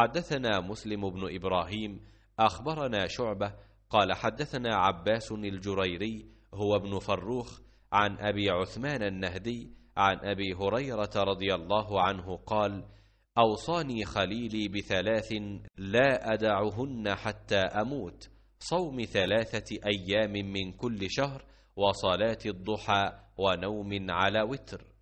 حدثنا مسلم بن ابراهيم اخبرنا شعبه قال حدثنا عباس الجريري هو ابن فروخ عن ابي عثمان النهدي عن ابي هريره رضي الله عنه قال اوصاني خليلي بثلاث لا ادعهن حتى اموت صوم ثلاثه ايام من كل شهر وصلاه الضحى ونوم على وتر